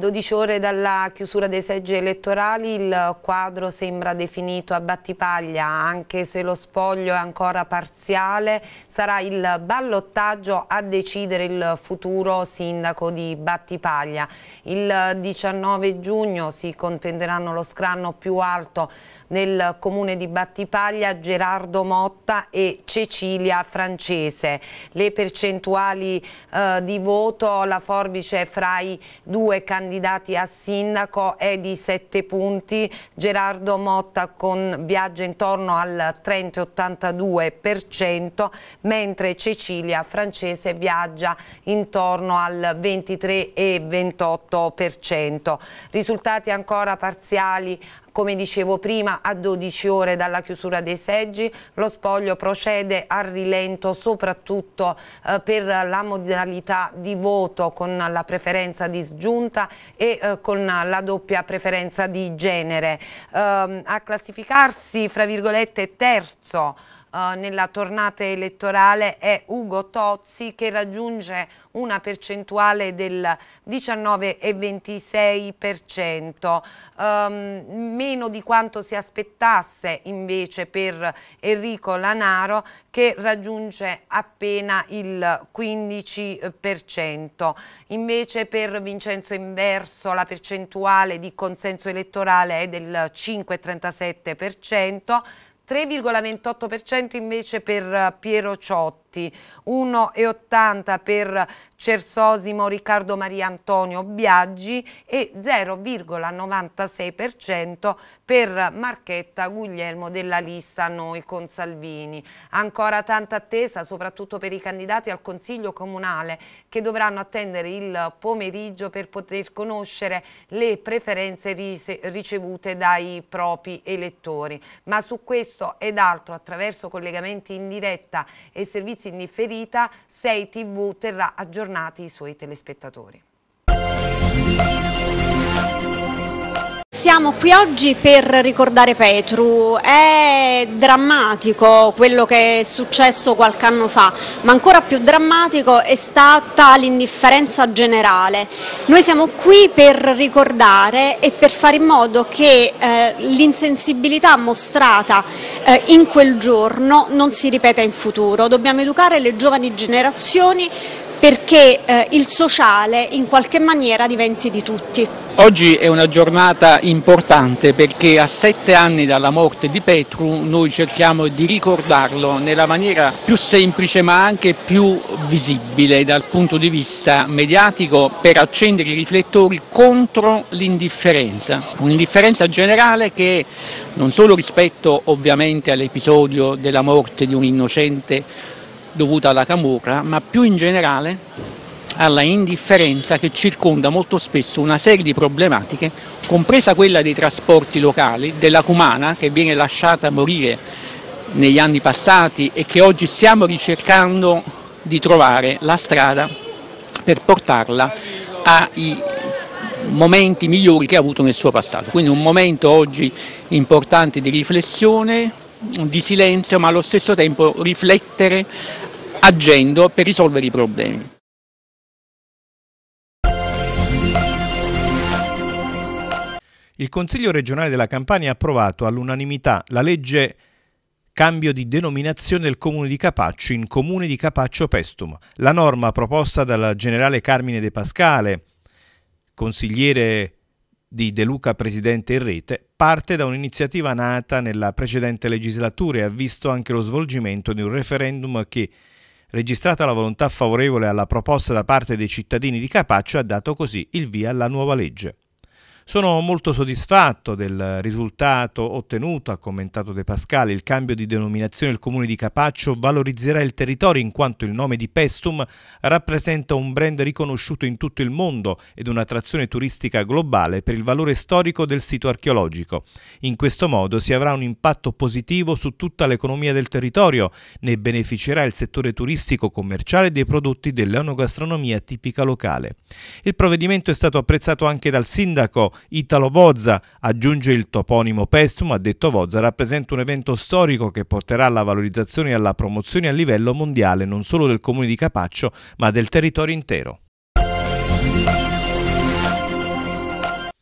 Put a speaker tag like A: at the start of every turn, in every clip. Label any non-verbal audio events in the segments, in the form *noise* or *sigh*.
A: 12 ore dalla chiusura dei seggi elettorali il quadro sembra definito a battipaglia, anche se lo spoglio è ancora parziale, sarà il ballottaggio a decidere il futuro sindaco di Battipaglia. Il 19 giugno si contenderanno lo scranno più alto nel comune di Battipaglia Gerardo Motta e Cecilia Francese. Le percentuali eh, di voto, la forbice fra i due candidati candidati a sindaco è di 7 punti, Gerardo Motta con viaggio intorno al 30-82%, mentre Cecilia Francese viaggia intorno al 23-28%. Risultati ancora parziali come dicevo prima, a 12 ore dalla chiusura dei seggi lo spoglio procede a rilento soprattutto eh, per la modalità di voto con la preferenza disgiunta e eh, con la doppia preferenza di genere. Eh, a classificarsi, fra virgolette, terzo eh, nella tornata elettorale è Ugo Tozzi che raggiunge una percentuale del 19,26%, ehm, meno di quanto si aspettasse invece per Enrico Lanaro che raggiunge appena il 15%. Invece per Vincenzo Inverso la percentuale di consenso elettorale è del 5,37%, 3,28% invece per eh, Piero Ciotto. Totti, 1,80 per Cersosimo Riccardo Maria Antonio Biaggi e 0,96% per Marchetta Guglielmo della lista Noi con Salvini. Ancora tanta attesa soprattutto per i candidati al Consiglio Comunale che dovranno attendere il pomeriggio per poter conoscere le preferenze ricevute dai propri elettori. Ma su questo ed altro attraverso collegamenti in diretta e servizi in indifferita, 6 TV terrà aggiornati i suoi telespettatori.
B: Siamo qui oggi per ricordare Petru, è drammatico quello che è successo qualche anno fa, ma ancora più drammatico è stata l'indifferenza generale. Noi siamo qui per ricordare e per fare in modo che eh, l'insensibilità mostrata eh, in quel giorno non si ripeta in futuro. Dobbiamo educare le giovani generazioni perché eh, il sociale in qualche maniera diventi di tutti. Oggi è una giornata importante perché a sette anni dalla morte di Petru noi cerchiamo di ricordarlo nella maniera più semplice ma anche più visibile dal punto di vista mediatico per accendere i riflettori contro l'indifferenza, un'indifferenza generale che non solo rispetto ovviamente all'episodio della morte di un innocente dovuta alla camorra, ma più in generale alla indifferenza che circonda molto spesso una serie di problematiche, compresa quella dei trasporti locali, della cumana che viene lasciata morire negli anni passati e che oggi stiamo ricercando di trovare la strada per portarla ai momenti migliori che ha avuto nel suo passato. Quindi un momento oggi importante di riflessione, di silenzio, ma allo stesso tempo riflettere agendo per risolvere i problemi.
C: Il Consiglio regionale della Campania ha approvato all'unanimità la legge cambio di denominazione del comune di Capaccio in comune di Capaccio Pestum. La norma proposta dal generale Carmine De Pascale, consigliere di De Luca Presidente in Rete parte da un'iniziativa nata nella precedente legislatura e ha visto anche lo svolgimento di un referendum che, registrata la volontà favorevole alla proposta da parte dei cittadini di Capaccio, ha dato così il via alla nuova legge. Sono molto soddisfatto del risultato ottenuto, ha commentato De Pascale. Il cambio di denominazione del comune di Capaccio valorizzerà il territorio in quanto il nome di Pestum rappresenta un brand riconosciuto in tutto il mondo ed un'attrazione turistica globale per il valore storico del sito archeologico. In questo modo si avrà un impatto positivo su tutta l'economia del territorio, ne beneficerà il settore turistico commerciale dei prodotti dell'enogastronomia tipica locale. Il provvedimento è stato apprezzato anche dal sindaco Italo Vozza. Aggiunge il toponimo Pestum, ha detto Vozza, rappresenta un evento storico che porterà alla valorizzazione e alla promozione a livello mondiale non solo del comune di Capaccio, ma del territorio intero.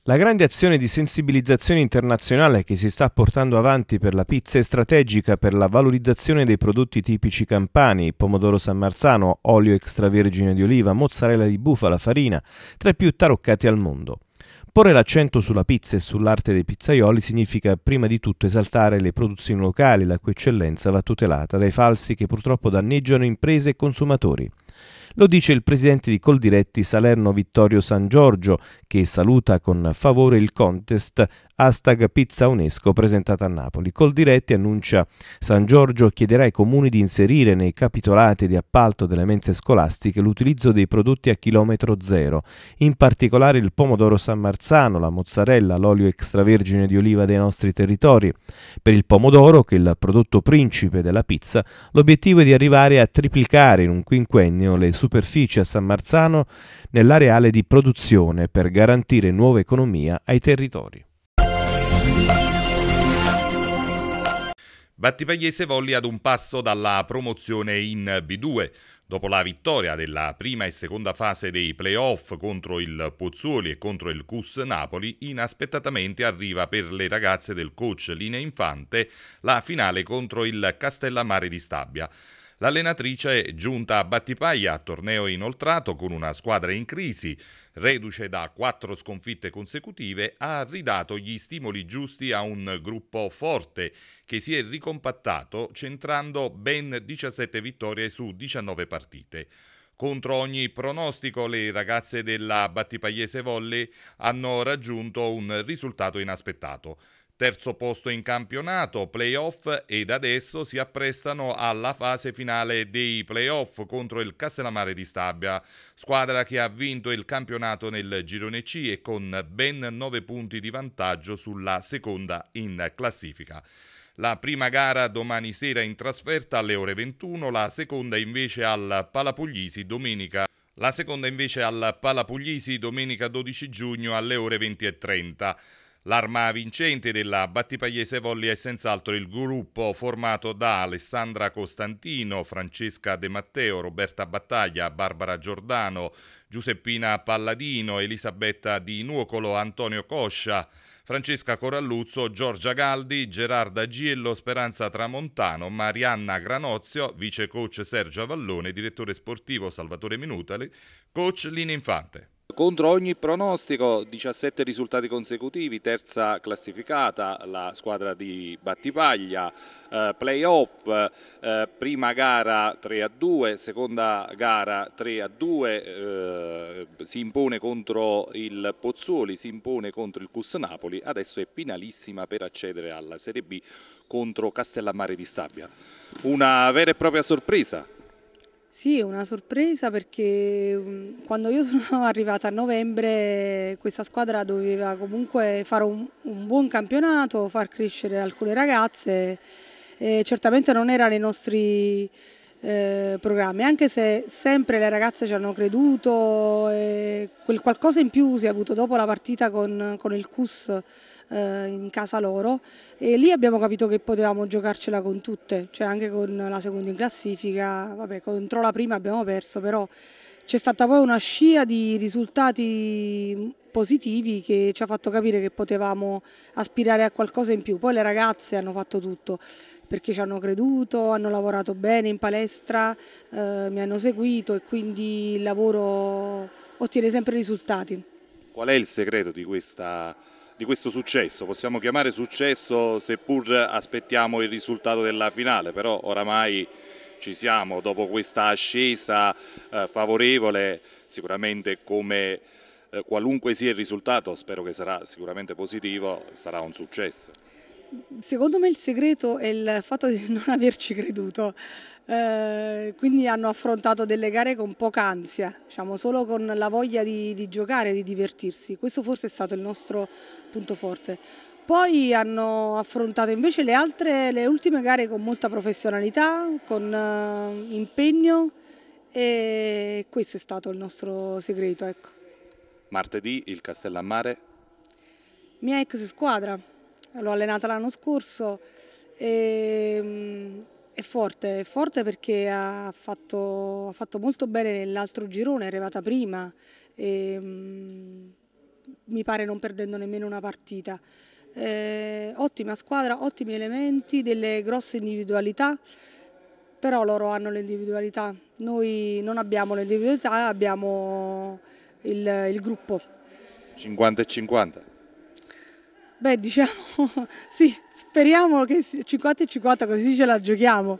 C: La grande azione di sensibilizzazione internazionale che si sta portando avanti per la pizza è strategica per la valorizzazione dei prodotti tipici campani, pomodoro san marzano, olio extravergine di oliva, mozzarella di bufala, farina, tra i più taroccati al mondo. Porre l'accento sulla pizza e sull'arte dei pizzaioli significa prima di tutto esaltare le produzioni locali, la cui eccellenza va tutelata dai falsi che purtroppo danneggiano imprese e consumatori. Lo dice il presidente di Coldiretti Salerno Vittorio San Giorgio, che saluta con favore il contest hashtag Pizza UNESCO presentata a Napoli. Coldiretti annuncia San Giorgio chiederà ai comuni di inserire nei capitolati di appalto delle mense scolastiche l'utilizzo dei prodotti a chilometro zero, in particolare il pomodoro San Marzano, la mozzarella, l'olio extravergine di oliva dei nostri territori. Per il pomodoro, che è il prodotto principe della pizza, l'obiettivo è di arrivare a triplicare in un quinquennio le superfici superficie a San Marzano nell'areale di produzione per garantire nuova economia ai territori.
D: Battipagliese volli ad un passo dalla promozione in B2. Dopo la vittoria della prima e seconda fase dei playoff contro il Pozzuoli e contro il Cus Napoli, inaspettatamente arriva per le ragazze del coach Linea Infante la finale contro il Castellammare di Stabia. L'allenatrice è giunta a Battipaglia, torneo inoltrato con una squadra in crisi. Reduce da quattro sconfitte consecutive, ha ridato gli stimoli giusti a un gruppo forte che si è ricompattato centrando ben 17 vittorie su 19 partite. Contro ogni pronostico le ragazze della Battipagliese Volley hanno raggiunto un risultato inaspettato. Terzo posto in campionato, playoff ed adesso si apprestano alla fase finale dei playoff contro il Castellamare di Stabia, squadra che ha vinto il campionato nel girone C e con ben 9 punti di vantaggio sulla seconda in classifica. La prima gara domani sera in trasferta alle ore 21, la seconda invece al Palapuglisi domenica. La seconda invece al Palapuglisi domenica 12 giugno alle ore 20.30. L'arma vincente della Battipagliese Volley è senz'altro il gruppo formato da Alessandra Costantino, Francesca De Matteo, Roberta Battaglia, Barbara Giordano, Giuseppina Palladino, Elisabetta Di Nuocolo, Antonio Coscia, Francesca Coralluzzo, Giorgia Galdi, Gerarda Giello, Speranza Tramontano, Marianna Granozio, vice coach Sergio Avallone, direttore sportivo Salvatore Minutali, coach Lina Infante. Contro ogni pronostico 17 risultati consecutivi, terza classificata la squadra di Battipaglia, eh, playoff, eh, prima gara 3 a 2, seconda gara 3 a 2, eh, si impone contro il Pozzuoli, si impone contro il Cus Napoli, adesso è finalissima per accedere alla Serie B contro Castellammare di Stabia. Una vera e propria sorpresa
E: sì, è una sorpresa perché mm, quando io *laughs* sono arrivata a novembre questa squadra doveva comunque fare un, un buon campionato, far crescere alcune ragazze e certamente non era nei nostri eh, programmi, anche se sempre le ragazze ci hanno creduto e quel qualcosa in più si è avuto dopo la partita con, con il CUS eh, in casa loro e lì abbiamo capito che potevamo giocarcela con tutte, cioè anche con la seconda in classifica, vabbè contro la prima abbiamo perso però c'è stata poi una scia di risultati positivi che ci ha fatto capire che potevamo aspirare a qualcosa in più. Poi le ragazze hanno fatto tutto perché ci hanno creduto, hanno lavorato bene in palestra, eh, mi hanno seguito e quindi il lavoro ottiene sempre risultati.
D: Qual è il segreto di, questa, di questo successo? Possiamo chiamare successo seppur aspettiamo il risultato della finale, però oramai ci siamo dopo questa ascesa eh, favorevole, sicuramente come eh, qualunque sia il risultato, spero che sarà sicuramente positivo, sarà un successo.
E: Secondo me il segreto è il fatto di *laughs* non averci creduto, eh, quindi hanno affrontato delle gare con poca ansia, diciamo, solo con la voglia di, di giocare, di divertirsi, questo forse è stato il nostro punto forte. Poi hanno affrontato invece le altre, le ultime gare con molta professionalità, con eh, impegno e questo è stato il nostro segreto. Ecco.
D: Martedì il Castellammare?
E: Mia ex squadra, l'ho allenata l'anno scorso e ehm, è forte, è forte perché ha fatto, ha fatto molto bene nell'altro girone, è arrivata prima e ehm, mi pare non perdendo nemmeno una partita eh, ottima squadra, ottimi elementi, delle grosse individualità, però loro hanno le individualità, noi non abbiamo le individualità, abbiamo il, il gruppo.
D: 50 e 50?
E: Beh diciamo, *laughs* sì, speriamo che 50 e 50 così ce la giochiamo.